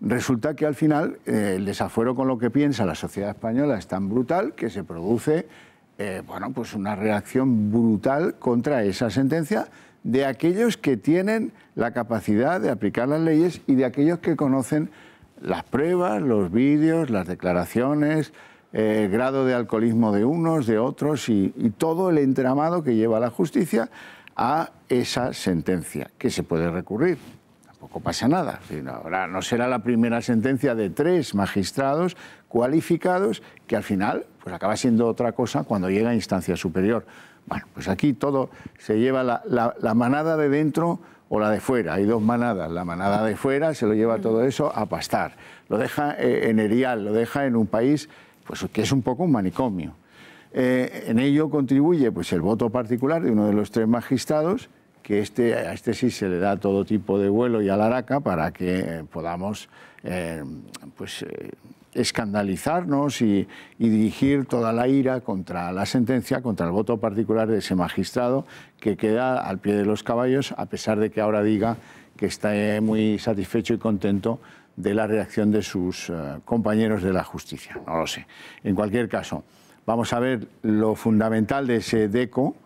Resulta que al final eh, el desafuero con lo que piensa la sociedad española es tan brutal que se produce eh, bueno, pues una reacción brutal contra esa sentencia de aquellos que tienen la capacidad de aplicar las leyes y de aquellos que conocen las pruebas, los vídeos, las declaraciones, eh, el grado de alcoholismo de unos, de otros y, y todo el entramado que lleva la justicia a esa sentencia que se puede recurrir no pasa nada. Ahora no será la primera sentencia de tres magistrados cualificados que al final pues acaba siendo otra cosa cuando llega a instancia superior. Bueno, pues aquí todo se lleva la, manada de dentro o la de fuera. Hay dos manadas. La manada de fuera se lo lleva todo eso a pastar. Lo deja eh, en erial, lo deja en un país pues, que es un poco un manicomio. Eh, en ello contribuye pues, el voto particular de uno de los tres magistrados, que este, a este sí se le da todo tipo de vuelo y la alaraca para que eh, podamos eh, pues, eh, escandalizarnos y, dirigir toda la ira contra la sentencia, contra el voto particular de ese magistrado que queda al pie de los caballos, a pesar de que ahora diga que está muy satisfecho y contento de la reacción de sus compañeros de la justicia. No lo sé. En cualquier caso, vamos a ver lo fundamental de ese DECO,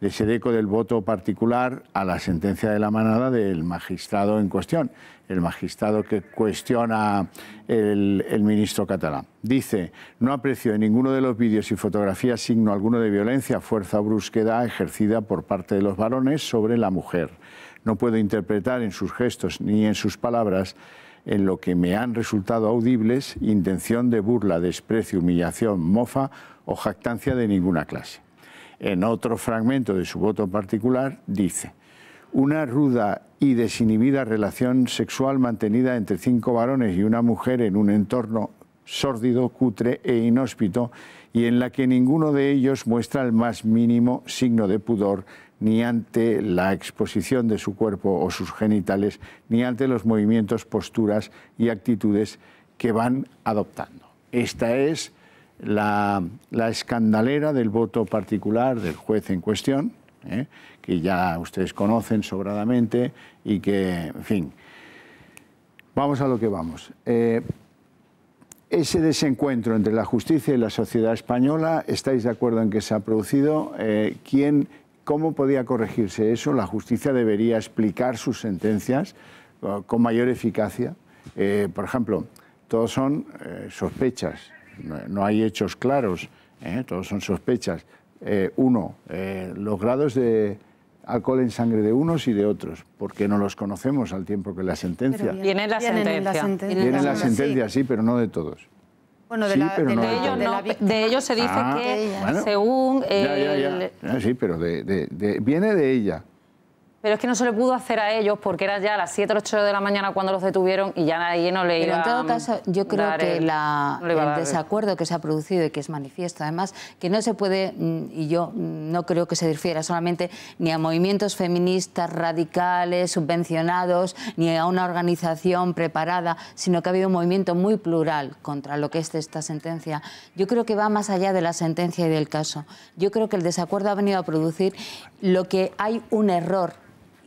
de ser eco del voto particular a la sentencia de la manada del magistrado en cuestión, el magistrado que cuestiona el, el ministro catalán. Dice, no aprecio en ninguno de los vídeos y fotografías signo alguno de violencia, fuerza o brusquedad ejercida por parte de los varones sobre la mujer. No puedo interpretar en sus gestos ni en sus palabras en lo que me han resultado audibles intención de burla, desprecio, humillación, mofa o jactancia de ninguna clase en otro fragmento de su voto particular, dice una ruda y desinhibida relación sexual mantenida entre cinco varones y una mujer en un entorno sórdido, cutre e inhóspito, y en la que ninguno de ellos muestra el más mínimo signo de pudor, ni ante la exposición de su cuerpo o sus genitales, ni ante los movimientos, posturas y actitudes que van adoptando. Esta es la, escandalera del voto particular del juez en cuestión, ¿eh? que ya ustedes conocen sobradamente y que, en fin, vamos a lo que vamos. Eh, ese desencuentro entre la justicia y la sociedad española, ¿estáis de acuerdo en que se ha producido? Eh, ¿Cómo podía corregirse eso? La justicia debería explicar sus sentencias con mayor eficacia. por ejemplo, todos son sospechas no, hay hechos claros, ¿eh? todos son sospechas. Eh, uno, eh, los grados de alcohol en sangre de unos y de otros, porque no los conocemos al tiempo que la sentencia. Viene la sentencia. Viene la sentencia, sí, pero no de todos. Bueno, de, la, de, ellos, se dice ah, que según... Ah, sí, pero viene de ella. Pero es que no se le pudo hacer a ellos porque era ya las 7 o 8 de la mañana cuando los detuvieron y ya nadie no le iba en todo caso, yo creo que la, el desacuerdo que se ha producido y que es manifiesto, además, que no se puede, mm, y yo mm, no creo que se difiera solamente ni a movimientos feministas radicales, subvencionados, ni a una organización preparada, sino que ha habido un movimiento muy plural contra lo que es esta sentencia. Yo creo que va más allá de la sentencia y del caso. Yo creo que el desacuerdo ha venido a producir lo que hay un error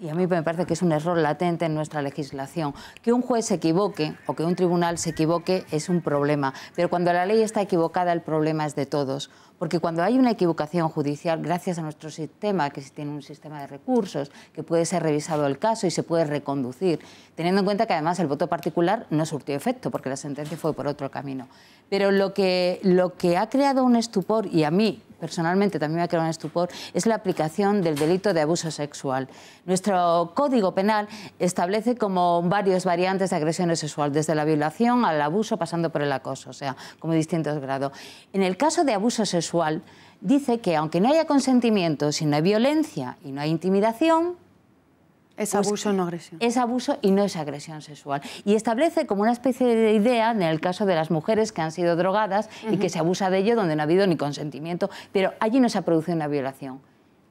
y a mí me parece que es un error latente en nuestra legislación. Que un juez se equivoque o que un tribunal se equivoque es un problema, pero cuando la ley está equivocada el problema es de todos. Porque cuando hay una equivocación judicial, gracias a nuestro sistema, que tiene un sistema de recursos, que puede ser revisado el caso y se puede reconducir, teniendo en cuenta que además el voto particular no surtió efecto, porque la sentencia fue por otro camino. Pero lo que, lo que ha creado un estupor, y a mí personalmente también me ha creado un estupor, es la aplicación del delito de abuso sexual. Nuestro Código Penal establece como varias variantes de agresión sexual, desde la violación al abuso pasando por el acoso, o sea, como distintos grados. En el caso de abuso sexual, dice que aunque no haya consentimiento, si no hay violencia y no hay intimidación, es abuso, no agresión. Es abuso y no es agresión sexual. Y establece como una especie de idea, en el caso de las mujeres que han sido drogadas y que se abusa de ello donde no ha habido ni consentimiento, pero allí no se ha producido una violación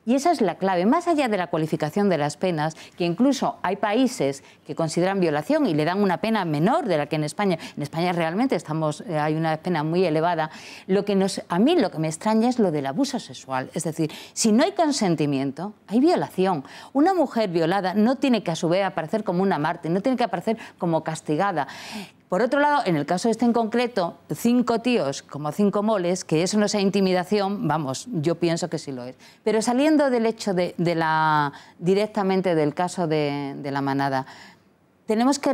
y esa es la clave, más allá de la cualificación de las penas, que incluso hay países que consideran violación y le dan una pena menor de la que en España. En España realmente estamos, eh, hay una pena muy elevada. Lo que nos, a mí lo que me extraña es lo del abuso sexual. Es decir, si no hay consentimiento, hay violación. Una mujer violada no tiene que a su vez aparecer como una mártir, no tiene que aparecer como castigada. Por otro lado, en el caso este en concreto, cinco tíos como cinco moles, que eso no sea intimidación, vamos, yo pienso que sí lo es. Pero saliendo del hecho de, la, directamente del caso de, la manada, tenemos que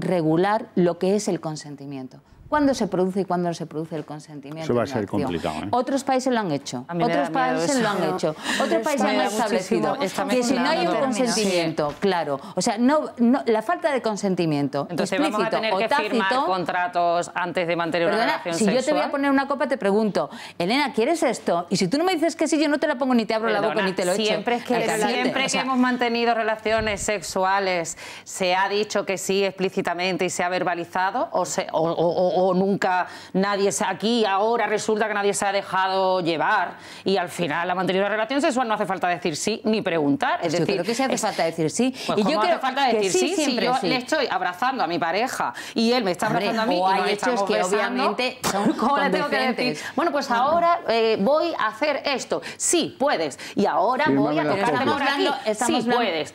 regular lo que es el consentimiento cuándo se produce y cuándo no se produce el consentimiento. Eso va a ser complicado. ¿eh? Otros países lo han hecho. Otros países lo han hecho. Otros países han establecido que si no hay un consentimiento, claro. O sea, la falta de consentimiento Entonces vamos a tener que firmar contratos antes de mantener una relación si sexual. Si yo te voy a poner una copa, te pregunto, Elena, ¿quieres esto? Y si tú no me dices que sí, yo no te la pongo ni te abro la boca ni te lo echo. siempre que hemos mantenido relaciones sexuales, se ha dicho que sí explícitamente y se ha verbalizado o, se, o o nunca nadie se aquí, ahora resulta que nadie se ha dejado llevar y al final ha mantenido la relación sexual, no hace falta decir sí ni preguntar. Es yo decir, creo que sí hace falta decir sí. Pues, y yo quiero falta decir sí, sí yo le estoy abrazando a mi pareja y él me está abrazando a mí y no hechos que obviamente ¿cómo le tengo que decir? Bueno, pues ahora eh, voy a hacer esto. Sí, puedes. Y ahora voy a tocar hablando, estamos sí, puedes.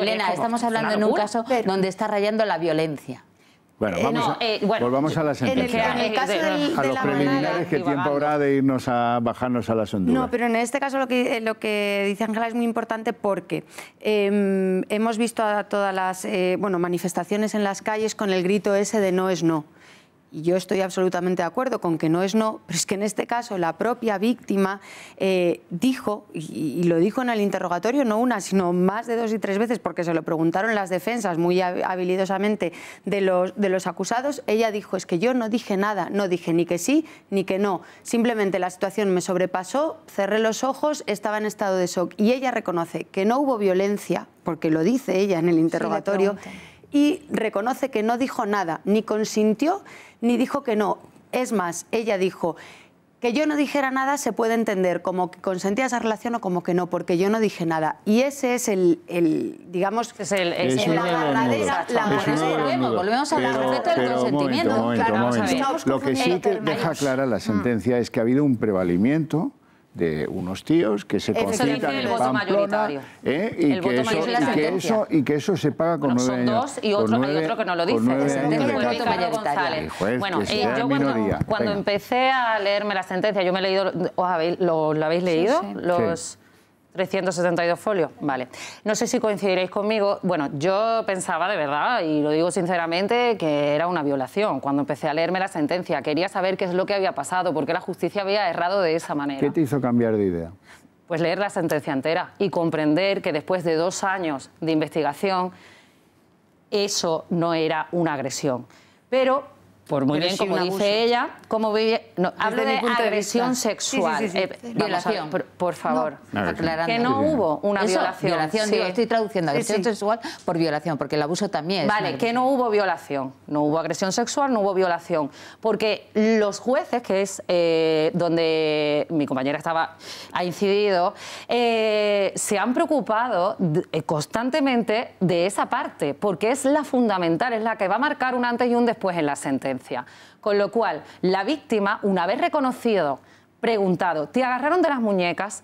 Elena, estamos hablando en un caso donde está rayando la violencia. Eh, eh, bueno, volvamos a la sentencia. En el, caso a los preliminares, que tiempo habrá de irnos a bajarnos a la Honduras. No, pero en este caso eh, lo que, dice Ángela es muy importante porque em, hemos visto a todas las bueno, manifestaciones en las calles con el grito ese de no es no. Y yo estoy absolutamente de acuerdo con que no es no, pero es que en este caso la propia víctima eh, dijo, y, lo dijo en el interrogatorio, no una, sino más de dos y tres veces, porque se lo preguntaron las defensas muy habilidosamente de los, de los acusados, ella dijo, es que yo no dije nada, no dije ni que sí ni que no, simplemente la situación me sobrepasó, cerré los ojos, estaba en estado de shock. Y ella reconoce que no hubo violencia, porque lo dice ella en el interrogatorio y reconoce que no dijo nada, ni consintió, ni dijo que no. Es más, ella dijo, que yo no dijera nada se puede entender como que consentía esa relación o como que no, porque yo no dije nada. Y ese es el, digamos, es el, es la verdadera, Volvemos a la del consentimiento. Lo que sí que deja clara la mm. sentencia es que ha habido un prevalimiento de unos tíos que se concitan en Pamplona ¿eh? y, el que voto eso, y, que eso, y que eso se paga con bueno, nueve años. Son dos y otro, nueve, hay otro que no lo dice. Nueve la de voto mayoritario. Juez, bueno, eh, yo cuando, cuando empecé a leerme la sentencia, yo me he leído, ¿os habéis, lo, lo habéis leído? Sí, sí. Los... Sí. 372 folios, vale. No sé si coincidiréis conmigo. Bueno, yo pensaba de verdad, y lo digo sinceramente, que era una violación. Cuando empecé a leerme la sentencia, quería saber qué es lo que había pasado, porque la justicia había errado de esa manera. ¿Qué te hizo cambiar de idea? Pues leer la sentencia entera y comprender que después de dos años de investigación, eso no era una agresión. Pero por muy bien, como dice ella, como vive, hablo de agresión sexual, eh, violación, por, favor, Que no hubo una violación. violación estoy traduciendo agresión sexual por violación, porque el abuso también Vale, que no hubo violación, no hubo agresión sexual, no hubo violación, porque los jueces, que es eh, donde mi compañera estaba, ha incidido, eh, se han preocupado constantemente de esa parte, porque es la fundamental, es la que va a marcar un antes y un después en la sentencia. Con lo cual, la víctima, una vez reconocido, preguntado, te agarraron de las muñecas,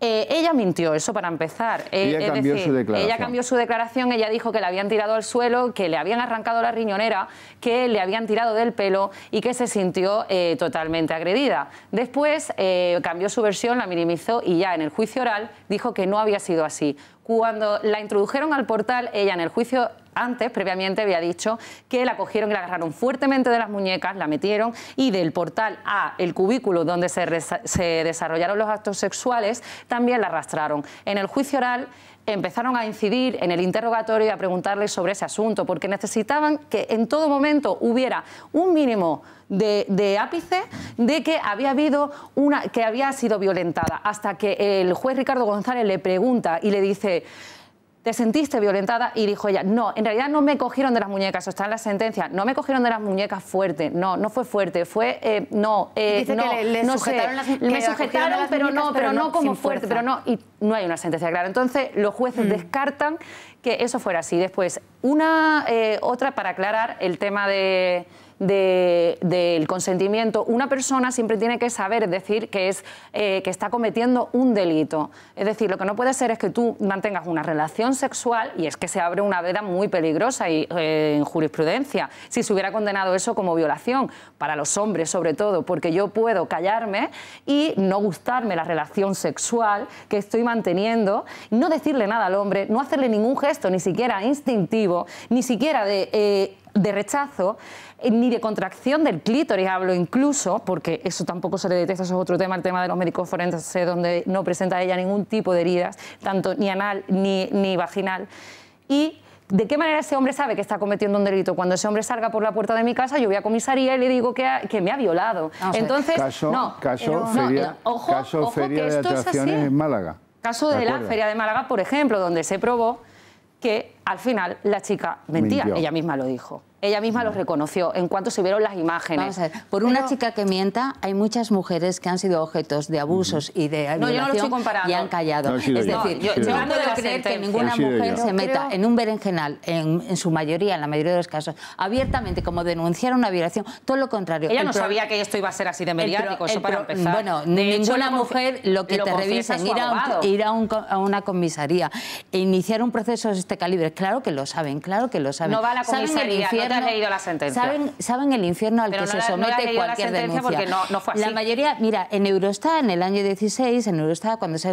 eh, ella mintió, eso para empezar. Eh, ella, cambió su declaración. ella dijo que la habían tirado al suelo, que le habían arrancado la riñonera, que le habían tirado del pelo y que se sintió eh, totalmente agredida. Después cambió su versión, la minimizó y ya en el juicio oral dijo que no había sido así. Cuando la introdujeron al portal, ella en el juicio antes, previamente había dicho que la cogieron y la agarraron fuertemente de las muñecas, la metieron y del portal a el cubículo donde se, desarrollaron los actos sexuales, también la arrastraron. En el juicio oral empezaron a incidir en el interrogatorio y a preguntarle sobre ese asunto, porque necesitaban que en todo momento hubiera un mínimo de, de, ápice de que había habido una que había sido violentada, hasta que el juez Ricardo González le pregunta y le dice te sentiste violentada y dijo ella, no, en realidad no me cogieron de las muñecas, ...o está en la sentencia, no me cogieron de las muñecas fuerte, no, no fue fuerte, fue, no, no, que le, sujetaron las, me sujetaron, pero, no, pero, no, como fuerte, pero no, y no hay una sentencia clara. Entonces los jueces mm. descartan que eso fuera así. Después, una, eh, otra para aclarar el tema de del consentimiento, una persona siempre tiene que saber decir que, es, eh, que está cometiendo un delito. Es decir, lo que no puede ser es que tú mantengas una relación sexual y es que se abre una veda muy peligrosa y, eh, en jurisprudencia. Si se hubiera condenado eso como violación, para los hombres sobre todo, porque yo puedo callarme y no gustarme la relación sexual que estoy manteniendo, no decirle nada al hombre, no hacerle ningún gesto, ni siquiera instintivo, ni siquiera de... Eh, de rechazo, eh, ni de contracción del clítoris hablo incluso, porque eso tampoco se le detecta eso es otro tema, el tema de los médicos forenses, donde no presenta ella ningún tipo de heridas, tanto ni anal ni, ni vaginal. Y ¿De qué manera ese hombre sabe que está cometiendo un delito? Cuando ese hombre salga por la puerta de mi casa, yo voy a comisaría y le digo que, que me ha violado. Ah, Entonces, caso, no, feria, ojo, ojo que de esto atracciones es así. en Málaga. Caso de, la feria de Málaga, por ejemplo, donde se probó que al final la chica mentía, ella misma lo dijo. Ella misma lo reconoció en cuanto se vieron las imágenes. por una chica que mienta, hay muchas mujeres que han sido objetos de abusos y de y han callado. es decir, yo, creer que ninguna mujer se meta en un berenjenal, en, su mayoría, en la mayoría de los casos, abiertamente como denunciar una violación. Todo lo contrario. Ella no sabía que esto iba a ser así de mediático, eso para empezar. Bueno, ninguna mujer lo que te revisan, ir, a, ir a, una comisaría e iniciar un proceso de este calibre, claro que lo saben, claro que lo saben. No va a la comisaría, te la sentencia. Saben, el infierno al que se somete cualquier denuncia. Porque no, La mayoría, mira, en Eurostat, en el año 16, en Eurostat, cuando se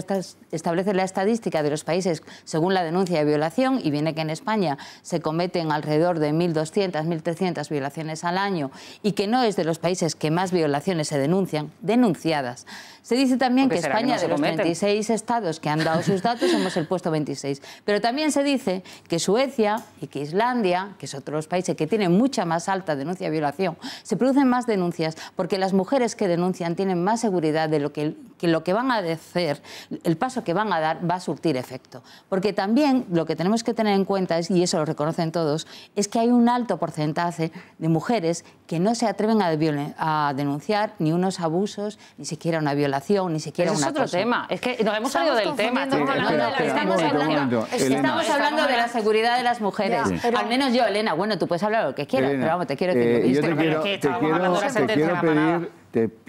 establece la estadística de los países según la denuncia de violación, y viene que en España se cometen alrededor de 1.200, 1.300 violaciones al año, y que no es de los países que más violaciones se denuncian, denunciadas. Se dice también que España, de los 36 26 estados que han dado sus datos, somos el puesto 26. Pero también se dice que Suecia y que Islandia, que es otros países que tiene mucha más alta denuncia de violación, se producen más denuncias porque las mujeres que denuncian tienen más seguridad de lo que, lo que van a hacer, el paso que van a dar va a surtir efecto. Porque también lo que tenemos que tener en cuenta es, y eso lo reconocen todos, es que hay un alto porcentaje de mujeres que no se atreven a, a denunciar ni unos abusos, ni siquiera una violación, ni siquiera un Es otro tema, es que nos hemos salido del tema. Estamos hablando de la seguridad de las mujeres. Al menos yo, Elena, bueno, tú puedes hablar lo que te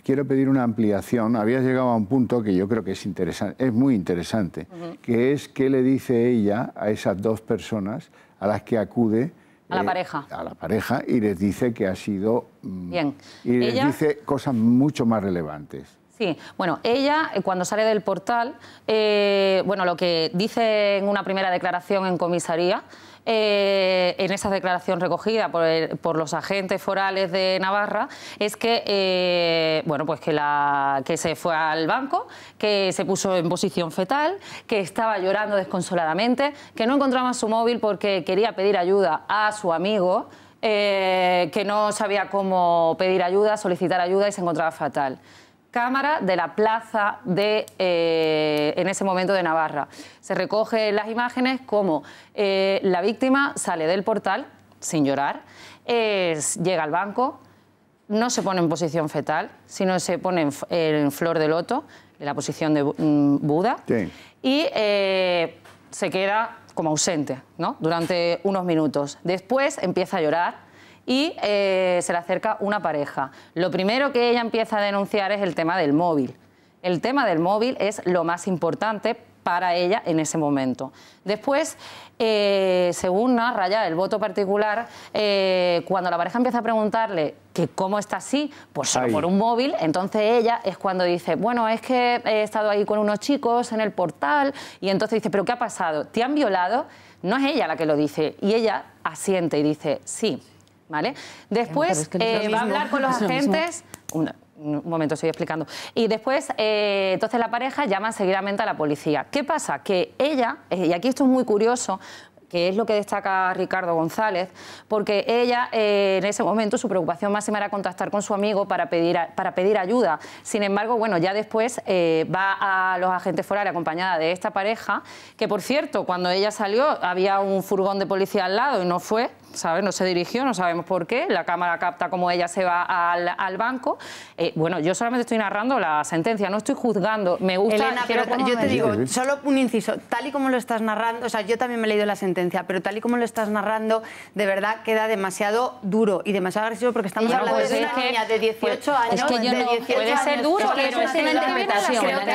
quiero pedir, una ampliación. Habías llegado a un punto que yo creo que es interesante, es muy interesante, que es qué le dice ella a esas dos personas a las que acude. A la eh, pareja. A la pareja y les dice que ha sido... Mm, bien. Y les dice cosas mucho más relevantes. Sí, bueno, ella eh, cuando sale del portal, eh, bueno, lo que dice en una primera declaración en comisaría eh, en esa declaración recogida por, los agentes forales de Navarra es que, eh, bueno, pues que, se fue al banco, que se puso en posición fetal, que estaba llorando desconsoladamente, que no encontraba su móvil porque quería pedir ayuda a su amigo. Eh, que no sabía cómo pedir ayuda, solicitar ayuda y se encontraba fatal cámara de la plaza de, eh, en ese momento de Navarra. Se recogen las imágenes como eh, la víctima sale del portal sin llorar, llega al banco, no se pone en posición fetal, sino se pone en, flor de loto, en la posición de mm, Buda, y eh, se queda como ausente ¿no? durante unos minutos. Después empieza a llorar, y eh, se le acerca una pareja. Lo primero que ella empieza a denunciar es el tema del móvil. El tema del móvil es lo más importante para ella en ese momento. Después, eh, según narra ya el voto particular, eh, cuando la pareja empieza a preguntarle que cómo está así, pues solo por un móvil, entonces ella es cuando dice, bueno, es que he estado ahí con unos chicos en el portal, y entonces dice, pero ¿qué ha pasado? ¿Te han violado? No es ella la que lo dice, y ella asiente y dice, sí. ¿vale? Después eh, va a hablar con los agentes... un momento, estoy explicando. Y después, eh, entonces la pareja llama seguidamente a la policía. ¿Qué pasa? Que ella, eh, y aquí esto es muy curioso, que es lo que destaca Ricardo González, porque ella en ese momento su preocupación máxima era contactar con su amigo para pedir, pedir ayuda. Sin embargo, bueno, ya después va a los agentes forales acompañada de esta pareja, que por cierto, cuando ella salió había un furgón de policía al lado y no fue, ¿sabes? No se dirigió, no sabemos por qué. La cámara capta cómo ella se va al, banco. Eh, bueno, yo solamente estoy narrando la sentencia, no estoy juzgando. Me gusta. Elena, yo te digo, solo un inciso. Tal y como lo estás narrando, o sea, yo también me he leído la sentencia, pero tal y como lo estás narrando, de verdad queda demasiado duro y demasiado agresivo porque estamos hablando de es una que, niña de 18 años. Es que yo puede ser duro, pero es, es una interpretación. Creo que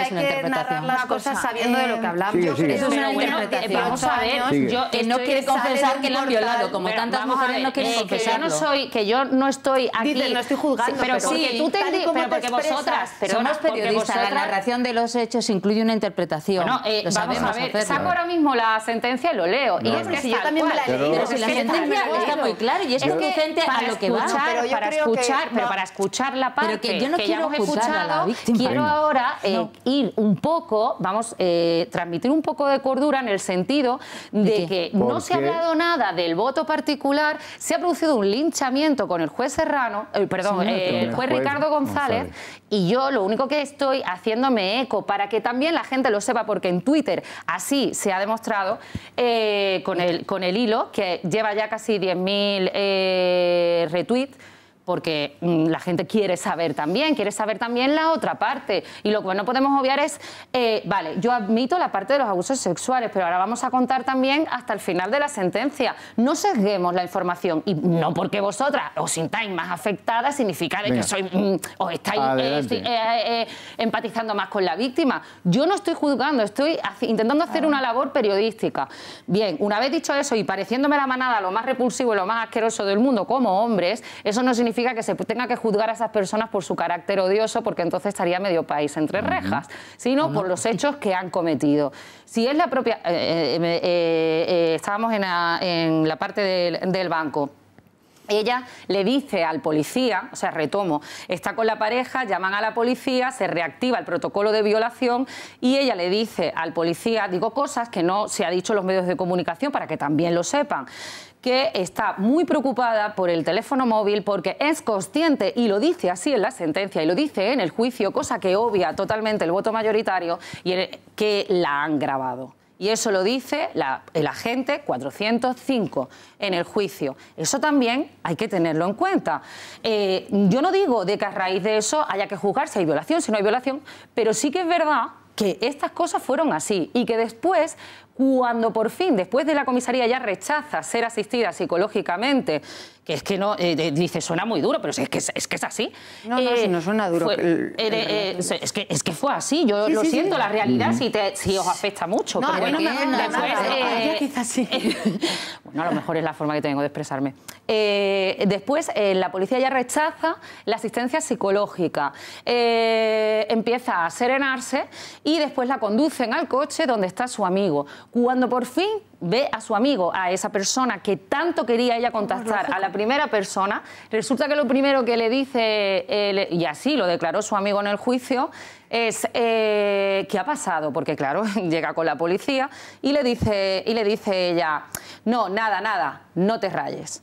hay que, narrar las cosas sabiendo de lo que hablamos. Eso es una interpretación. Eh, vamos a ver, eh, yo no quiere confesar que la han violado como pero tantas mujeres no eh, Que yo no soy, que yo no estoy aquí. no estoy juzgando, pero, sí, tú te, pero porque vosotras, pero somos periodistas, la narración de los hechos incluye una interpretación. No, eh, vamos a ver, saco ahora mismo la sentencia y lo leo. y es que si yo también me la leí, pero, si la sentencia está muy clara y es conducente a lo que va. Para escuchar, pero para escuchar la parte que yo no quiero escuchar quiero ahora eh, ir un poco, vamos, eh, transmitir un poco de cordura en el sentido de que no se ha hablado nada del voto particular, se ha producido un linchamiento con el juez Serrano, eh, perdón, eh, el juez Ricardo González, y yo lo único que estoy haciéndome eco para que también la gente lo sepa, porque en Twitter así se ha demostrado eh, con, el, con el hilo, que lleva ya casi 10.000 retweets porque mm, la gente quiere saber también, quiere saber también la otra parte. Y lo que no podemos obviar es, eh, vale, yo admito la parte de los abusos sexuales, pero ahora vamos a contar también hasta el final de la sentencia. No sesguemos la información y no porque vosotras os sintáis más afectadas significa que soy mm, os estáis eh, eh, empatizando más con la víctima. Yo no estoy juzgando, estoy intentando hacer una ah. labor periodística. Bien, una vez dicho eso y pareciéndome la manada lo más repulsivo y lo más asqueroso del mundo como hombres, eso no significa significa que se tenga que juzgar a esas personas por su carácter odioso, porque entonces estaría medio país entre rejas, sino por los hechos que han cometido. Si es la propia... Eh, eh, eh, estábamos en la, parte del, banco. Ella le dice al policía, o sea, retomo, está con la pareja, llaman a la policía, se reactiva el protocolo de violación y ella le dice al policía, digo cosas que no se ha dicho los medios de comunicación para que también lo sepan que está muy preocupada por el teléfono móvil porque es consciente, y lo dice así en la sentencia, y lo dice en el juicio, cosa que obvia totalmente el voto mayoritario, y que la han grabado. Y eso lo dice el agente 405 en el juicio. Eso también hay que tenerlo en cuenta. Eh, yo no digo de que a raíz de eso haya que juzgar si hay violación, si no hay violación, pero sí que es verdad que estas cosas fueron así y que después cuando por fin, después de la comisaría, ya rechaza ser asistida psicológicamente, que es que no, eh, eh, dice, suena muy duro, pero es que es, que es así. No, no, eh, no suena duro. es, que, fue así, yo lo siento, la realidad si, os afecta mucho. No, pero bueno, después, quizás sí. bueno, a lo mejor es la forma que tengo de expresarme. después, la policía ya rechaza la asistencia psicológica, empieza a serenarse y después la conducen al coche donde está su amigo. Cuando por fin ve a su amigo, a esa persona que tanto quería ella contactar, a la primera persona, resulta que lo primero que le dice, y así lo declaró su amigo en el juicio, es eh, ¿qué ha pasado? Porque claro, llega con la policía y le dice, y le dice ella, no, nada, nada, no te rayes.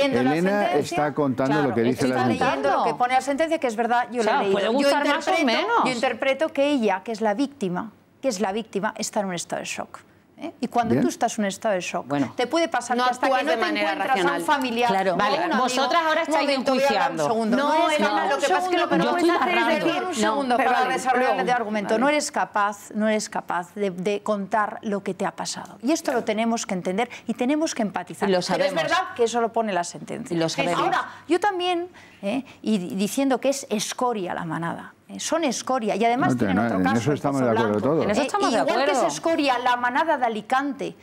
Elena está contando lo que dice la sentencia. Está leyendo lo que pone la sentencia, que es verdad, yo la leí. Puede yo, interpreto, más o menos. yo interpreto que ella, que es la víctima, que es la víctima, está en un estado de shock. ¿eh? Y cuando tú estás en un estado de shock, te puede pasar que hasta que no de te manera encuentras racional. a un familiar. Vale, vosotras ahora estáis enjuiciando. No, no, no, lo que pasa es que lo que no puedes hacer es decir un segundo para desarrollar el argumento. No eres capaz, no eres capaz de contar lo que te ha pasado. Y esto lo tenemos que entender y tenemos que empatizar. Lo sabemos. Pero es verdad que eso lo pone la sentencia. Lo sabemos. Ahora, yo también ¿eh? y diciendo que es escoria la manada. Eh, son escoria y además otro en caso. Eso eh, estamos de acuerdo todos. que es escoria la manada de Alicante,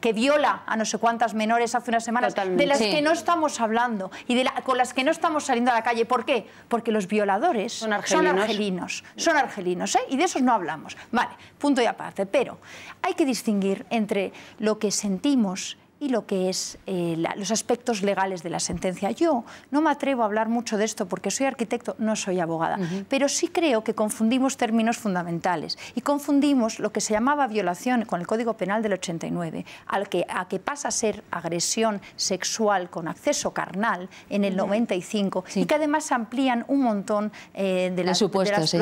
que viola a no sé cuántas menores hace unas semanas, de las que no estamos hablando y de la, con las que no estamos saliendo a la calle. ¿Por qué? Porque los violadores son argelinos, son argelinos, son argelinos y de esos no hablamos. Vale, punto y aparte. Pero hay que distinguir entre lo que sentimos lo que es eh, los aspectos legales de la sentencia. Yo no me atrevo a hablar mucho de esto porque soy arquitecto, no soy abogada, pero sí creo que confundimos términos fundamentales y confundimos lo que se llamaba violación con el Código Penal del 89, al que, a que pasa a ser agresión sexual con acceso carnal en el 95 y que además amplían un montón eh, de, los supuestos.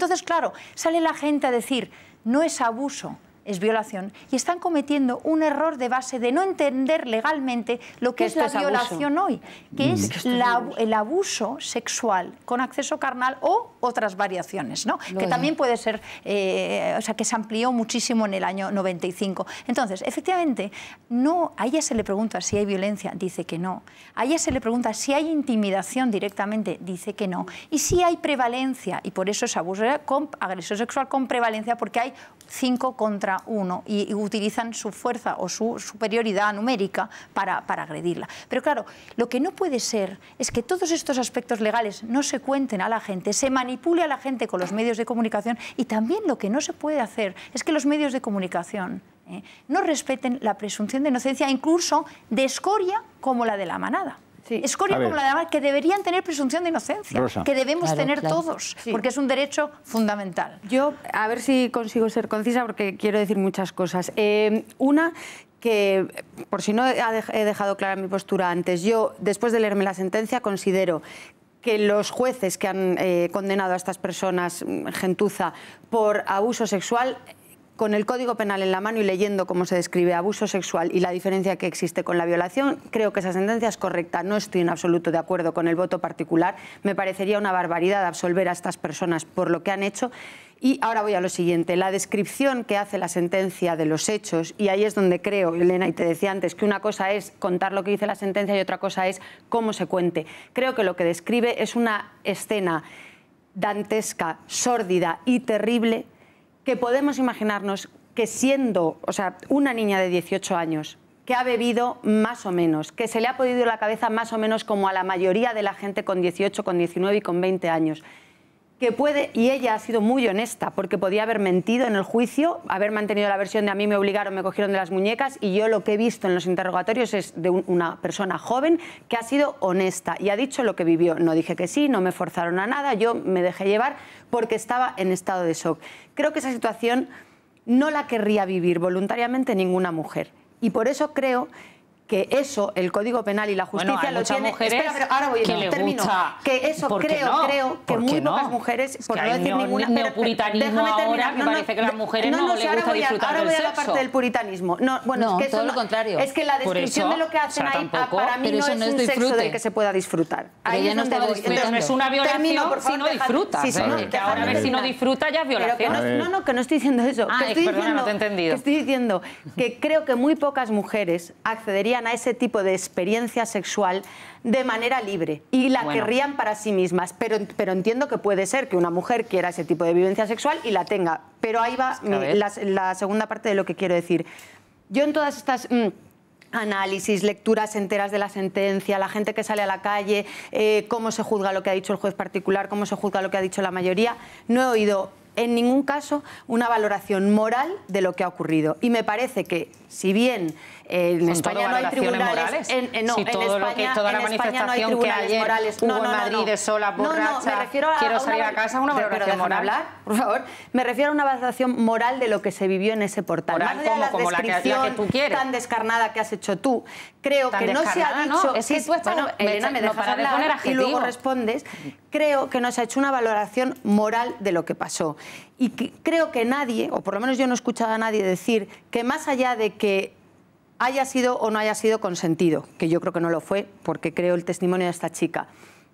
Entonces, claro, sale la gente a decir, no es abuso, es violación y están cometiendo un error de base de no entender legalmente lo que, es la violación hoy, que mm. es el abuso sexual con acceso carnal o otras variaciones, ¿no? que también puede ser, eh, o sea, que se amplió muchísimo en el año 95. Entonces, efectivamente, no, a ella se le pregunta si hay violencia, dice que no. A ella se le pregunta si hay intimidación directamente, dice que no. Y si hay prevalencia, y por eso es abuso con, sexual con prevalencia, porque hay cinco contra uno y, utilizan su fuerza o su superioridad numérica para, agredirla. Pero claro, lo que no puede ser es que todos estos aspectos legales no se cuenten a la gente, se manipule a la gente con los medios de comunicación y también lo que no se puede hacer es que los medios de comunicación eh, no respeten la presunción de inocencia, incluso de escoria como la de la manada. Es Escoria como la de que deberían tener presunción de inocencia, que debemos tener todos, porque es un derecho fundamental. Yo, a ver si consigo ser concisa, porque quiero decir muchas cosas. Eh, una, que, por si no he dejado clara mi postura antes, yo, después de leerme la sentencia, considero que los jueces que han eh, condenado a estas personas, mm, gentuza, por abuso sexual, con el Código Penal en la mano y leyendo cómo se describe abuso sexual y la diferencia que existe con la violación, creo que esa sentencia es correcta. No estoy en absoluto de acuerdo con el voto particular. Me parecería una barbaridad absolver a estas personas por lo que han hecho. Y ahora voy a lo siguiente, la descripción que hace la sentencia de los hechos, y ahí es donde creo, Elena, y te decía antes, que una cosa es contar lo que dice la sentencia y otra cosa es cómo se cuente. Creo que lo que describe es una escena dantesca, sórdida y terrible que podemos imaginarnos que siendo, o sea, una niña de 18 años que ha bebido más o menos, que se le ha podido la cabeza más o menos como a la mayoría de la gente con 18, con 19 y con 20 años, que puede, y ella ha sido muy honesta, porque podía haber mentido en el juicio, haber mantenido la versión de a mí me obligaron, me cogieron de las muñecas, y yo lo que he visto en los interrogatorios es de una persona joven que ha sido honesta y ha dicho lo que vivió. No dije que sí, no me forzaron a nada, yo me dejé llevar porque estaba en estado de shock. Creo que esa situación no la querría vivir voluntariamente ninguna mujer. Y por eso creo que eso el Código Penal y la justicia lo tienen. Espera, pero ahora voy a que termino. Que eso creo, creo que muy pocas mujeres, que por no decir ninguna. Neopuritanismo déjame terminar. ahora que parece que las mujeres no, no, no les gusta ahora voy a, ahora voy a la parte del puritanismo. No, bueno, es que todo lo contrario. Es que la descripción de lo que hacen ahí para mí no es, un sexo del que se pueda disfrutar. ahí no está es una violación si no disfrutas. ahora a ver si no disfruta ya es violación. No, no, que no estoy diciendo eso. Ah, perdona, no te he entendido. Estoy diciendo que creo que muy pocas mujeres accederían a ese tipo de experiencia sexual de manera libre y la querrían para sí mismas. Pero, pero entiendo que puede ser que una mujer quiera ese tipo de vivencia sexual y la tenga. Pero ahí va la, segunda parte de lo que quiero decir. Yo en todas estas... Mm, análisis, lecturas enteras de la sentencia, la gente que sale a la calle, eh, cómo se juzga lo que ha dicho el juez particular, cómo se juzga lo que ha dicho la mayoría, no he oído en ningún caso una valoración moral de lo que ha ocurrido. Y me parece que si bien en España no hay tribunales en, eh, no, si en España, que, toda la manifestación no hay que ayer morales. hubo no, no, en Madrid de sola borracha, me refiero a quiero salir a casa, una valoración moral. Hablar, por favor. Me refiero a una valoración moral de lo que se vivió en ese portal. Moral, como, de la como descripción tan descarnada que has hecho tú, creo que no se ha dicho... Es que tú Elena, me, me dejas hablar de y luego respondes. Creo que no se ha hecho una valoración moral de lo que pasó. Y creo que nadie, o por lo menos yo no he escuchado a nadie decir que más allá de que haya sido o no haya sido consentido, que yo creo que no lo fue, porque creo el testimonio de esta chica,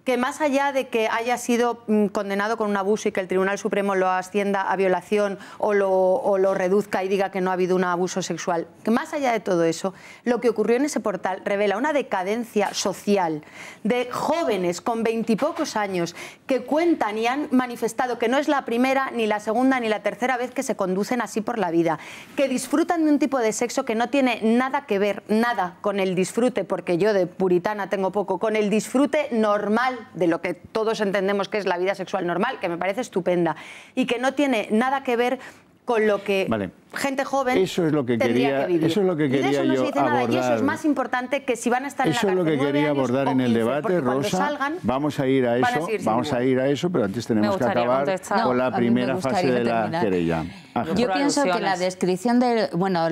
que más allá de que haya sido mm, condenado con un abuso y que el Tribunal Supremo lo ascienda a violación o lo, reduzca y diga que no ha habido un abuso sexual, que más allá de todo eso, lo que ocurrió en ese portal revela una decadencia social de jóvenes con veintipocos años que cuentan y han manifestado que no es la primera, ni la segunda, ni la tercera vez que se conducen así por la vida, que disfrutan de un tipo de sexo que no tiene nada que ver, nada con el disfrute, porque yo de puritana tengo poco, con el disfrute normal de lo que todos entendemos que es la vida sexual normal, que me parece estupenda, y que no tiene nada que ver con lo que gente joven eso es lo que quería, Eso es lo que quería y eso abordar. eso es más importante que si van a estar eso en la es lo que quería abordar en el debate, Rosa. vamos a ir a eso, vamos a ir a eso, pero antes tenemos que acabar con la primera fase de la querella. Ah. Yo pienso que la descripción de bueno,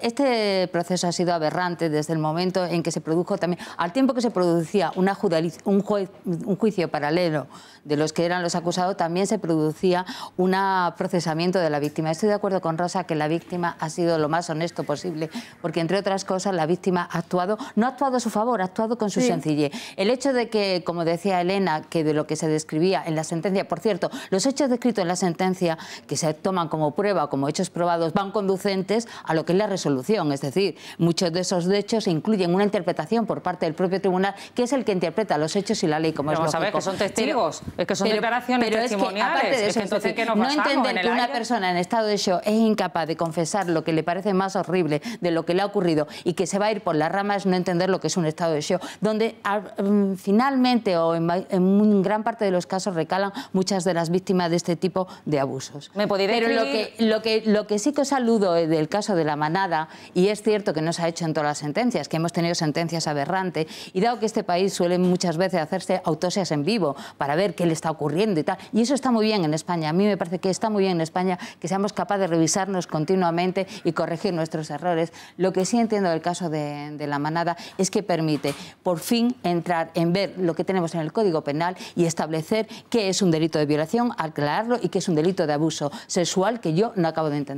este proceso ha sido aberrante desde el momento en que se produjo también al tiempo que se producía una un, un juicio paralelo de los que eran los acusados, también se producía un procesamiento de la víctima. Estoy de acuerdo con Rosa que la víctima ha sido lo más honesto posible, porque entre otras cosas la víctima ha actuado, no ha actuado a su favor, ha actuado con su sencillez. El hecho de que, como decía Elena, que de lo que se describía en la sentencia, por cierto, los hechos descritos en la sentencia, que se toman como prueba como hechos probados, van conducentes a lo que es la resolución, es decir, muchos de esos hechos incluyen una interpretación por parte del propio tribunal, que es el que interpreta los hechos y la ley como es vamos a ver, que son testigos. Es que son declaraciones testimoniales. Es que, no entender que una persona en estado de shock es incapaz de confesar lo que le parece más horrible de lo que le ha ocurrido y que se va a ir por las ramas es no entender lo que es un estado de shock, donde ah, mm, finalmente o en, gran parte de los casos recalan muchas de las víctimas de este tipo de abusos. ¿Me Pero lo que, lo, que, lo que sí que os saludo del caso de la manada, y es cierto que no se ha hecho en todas las sentencias, que hemos tenido sentencias aberrantes, y dado que este país suele muchas veces hacerse autopsias en vivo para ver qué le está ocurriendo y tal. Y eso está muy bien en España. A mí me parece que está muy bien en España que seamos capaces de revisarnos continuamente y corregir nuestros errores. Lo que sí entiendo del caso de, de la manada es que permite por fin entrar en ver lo que tenemos en el Código Penal y establecer qué es un delito de violación, aclararlo y qué es un delito de abuso sexual que yo no acabo de entender.